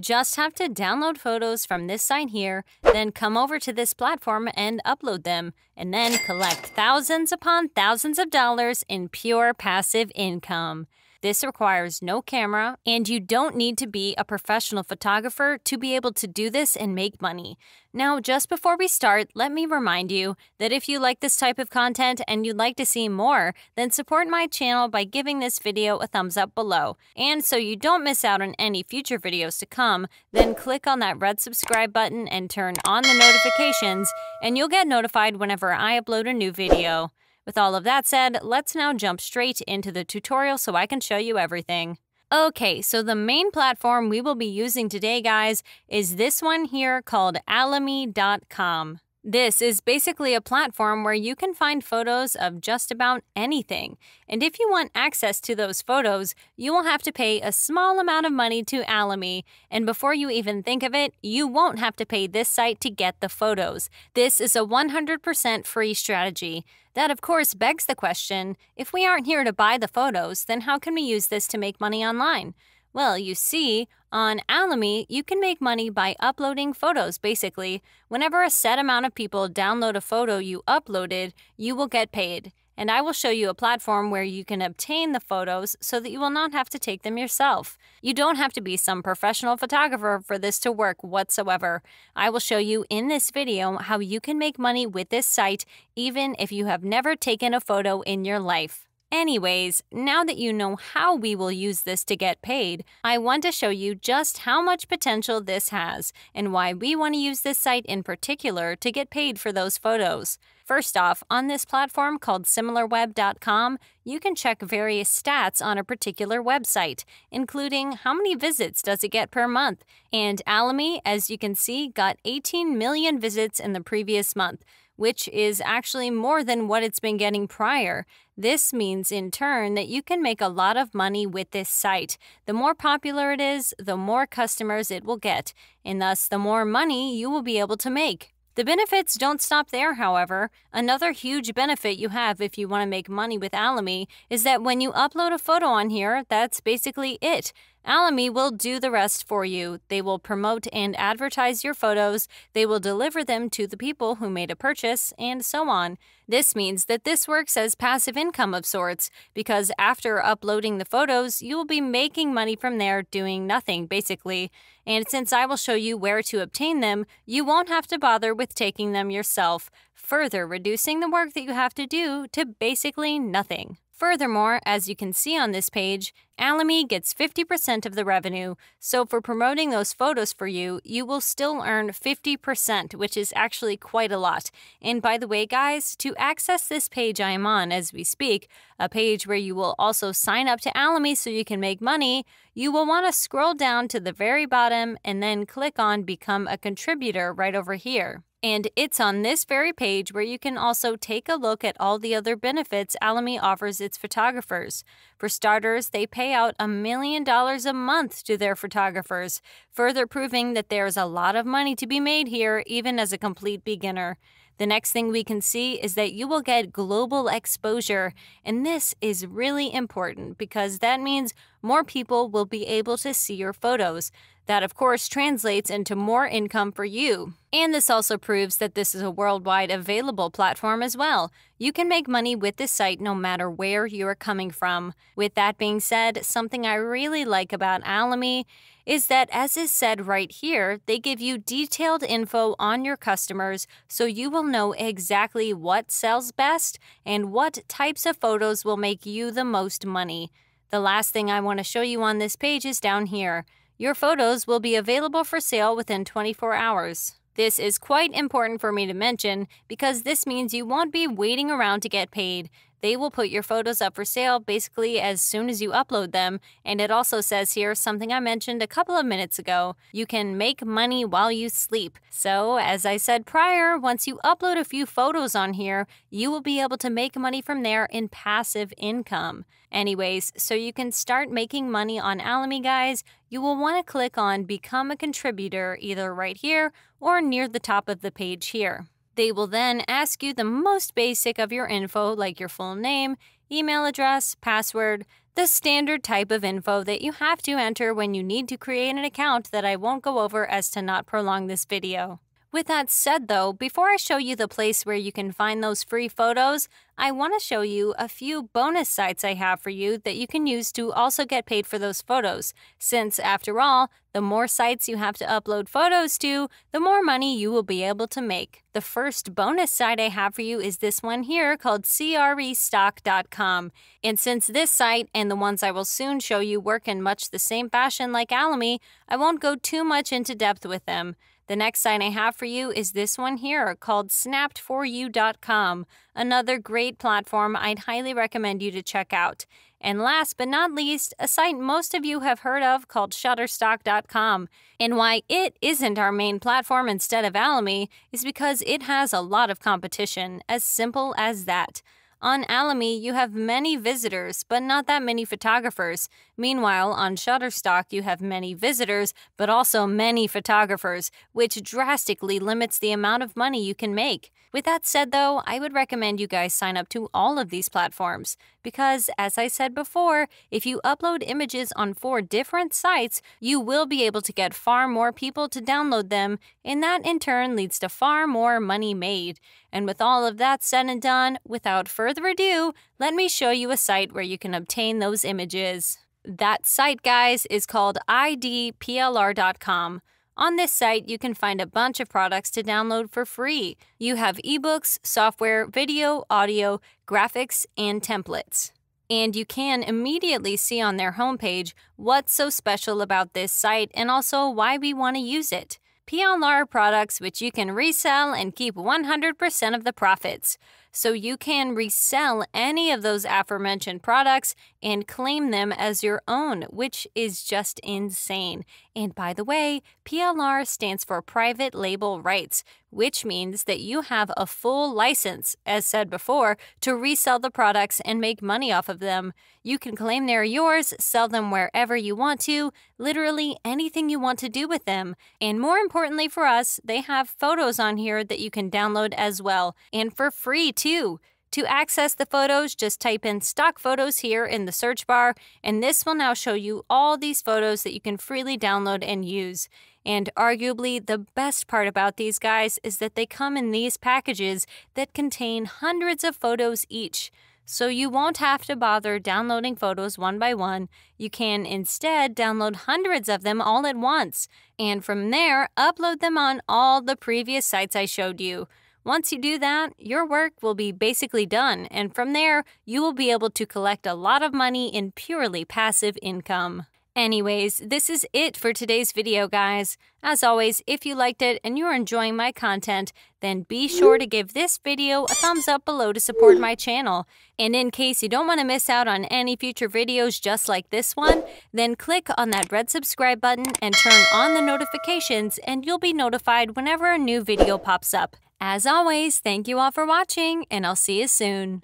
just have to download photos from this site here, then come over to this platform and upload them, and then collect thousands upon thousands of dollars in pure passive income. This requires no camera, and you don't need to be a professional photographer to be able to do this and make money. Now, just before we start, let me remind you that if you like this type of content and you'd like to see more, then support my channel by giving this video a thumbs up below. And so you don't miss out on any future videos to come, then click on that red subscribe button and turn on the notifications, and you'll get notified whenever I upload a new video. With all of that said, let's now jump straight into the tutorial so I can show you everything. Okay, so the main platform we will be using today, guys, is this one here called Alamy.com. This is basically a platform where you can find photos of just about anything. And if you want access to those photos, you will have to pay a small amount of money to Alamy. And before you even think of it, you won't have to pay this site to get the photos. This is a 100% free strategy. That, of course, begs the question if we aren't here to buy the photos, then how can we use this to make money online? Well, you see, on Alamy, you can make money by uploading photos. Basically, whenever a set amount of people download a photo you uploaded, you will get paid. And I will show you a platform where you can obtain the photos so that you will not have to take them yourself. You don't have to be some professional photographer for this to work whatsoever. I will show you in this video how you can make money with this site even if you have never taken a photo in your life. Anyways, now that you know how we will use this to get paid, I want to show you just how much potential this has and why we want to use this site in particular to get paid for those photos. First off, on this platform called similarweb.com, you can check various stats on a particular website, including how many visits does it get per month. And Alamy, as you can see, got 18 million visits in the previous month, which is actually more than what it's been getting prior. This means, in turn, that you can make a lot of money with this site. The more popular it is, the more customers it will get, and thus the more money you will be able to make. The benefits don't stop there, however. Another huge benefit you have if you want to make money with Alamy is that when you upload a photo on here, that's basically it. Alamy will do the rest for you. They will promote and advertise your photos, they will deliver them to the people who made a purchase, and so on. This means that this works as passive income of sorts, because after uploading the photos, you will be making money from there doing nothing, basically. And since I will show you where to obtain them, you won't have to bother with taking them yourself, further reducing the work that you have to do to basically nothing. Furthermore, as you can see on this page, Alamy gets 50% of the revenue, so for promoting those photos for you, you will still earn 50%, which is actually quite a lot. And by the way, guys, to access this page I am on as we speak, a page where you will also sign up to Alamy so you can make money, you will want to scroll down to the very bottom and then click on Become a Contributor right over here. And it's on this very page where you can also take a look at all the other benefits Alamy offers its photographers. For starters, they pay out a million dollars a month to their photographers, further proving that there's a lot of money to be made here, even as a complete beginner. The next thing we can see is that you will get global exposure. And this is really important because that means more people will be able to see your photos. That, of course, translates into more income for you. And this also proves that this is a worldwide available platform as well. You can make money with this site no matter where you are coming from. With that being said, something I really like about Alamy is that, as is said right here, they give you detailed info on your customers so you will know exactly what sells best and what types of photos will make you the most money. The last thing I want to show you on this page is down here. Your photos will be available for sale within 24 hours. This is quite important for me to mention because this means you won't be waiting around to get paid. They will put your photos up for sale basically as soon as you upload them. And it also says here something I mentioned a couple of minutes ago you can make money while you sleep. So, as I said prior, once you upload a few photos on here, you will be able to make money from there in passive income. Anyways, so you can start making money on Alamy, guys, you will want to click on Become a Contributor either right here or near the top of the page here. They will then ask you the most basic of your info, like your full name, email address, password, the standard type of info that you have to enter when you need to create an account that I won't go over as to not prolong this video. With that said, though, before I show you the place where you can find those free photos, I want to show you a few bonus sites I have for you that you can use to also get paid for those photos. Since, after all, the more sites you have to upload photos to, the more money you will be able to make. The first bonus site I have for you is this one here called CREstock.com. And since this site and the ones I will soon show you work in much the same fashion like Alamy, I won't go too much into depth with them. The next sign I have for you is this one here called snappedforyou.com, another great platform I'd highly recommend you to check out. And last but not least, a site most of you have heard of called Shutterstock.com. And why it isn't our main platform instead of Alamy is because it has a lot of competition, as simple as that. On Alamy, you have many visitors, but not that many photographers, Meanwhile, on Shutterstock, you have many visitors, but also many photographers, which drastically limits the amount of money you can make. With that said, though, I would recommend you guys sign up to all of these platforms because, as I said before, if you upload images on four different sites, you will be able to get far more people to download them, and that in turn leads to far more money made. And with all of that said and done, without further ado, let me show you a site where you can obtain those images. That site, guys, is called idplr.com. On this site, you can find a bunch of products to download for free. You have ebooks, software, video, audio, graphics, and templates. And you can immediately see on their homepage what's so special about this site and also why we want to use it. PLR products which you can resell and keep 100% of the profits so you can resell any of those aforementioned products and claim them as your own, which is just insane. And by the way, PLR stands for Private Label Rights, which means that you have a full license, as said before, to resell the products and make money off of them. You can claim they're yours, sell them wherever you want to, literally anything you want to do with them. And more importantly for us, they have photos on here that you can download as well, and for free to access the photos, just type in stock photos here in the search bar, and this will now show you all these photos that you can freely download and use. And arguably, the best part about these guys is that they come in these packages that contain hundreds of photos each. So you won't have to bother downloading photos one by one. You can instead download hundreds of them all at once, and from there, upload them on all the previous sites I showed you. Once you do that, your work will be basically done, and from there, you will be able to collect a lot of money in purely passive income. Anyways, this is it for today's video, guys. As always, if you liked it and you're enjoying my content, then be sure to give this video a thumbs up below to support my channel. And in case you don't want to miss out on any future videos just like this one, then click on that red subscribe button and turn on the notifications and you'll be notified whenever a new video pops up. As always, thank you all for watching, and I'll see you soon.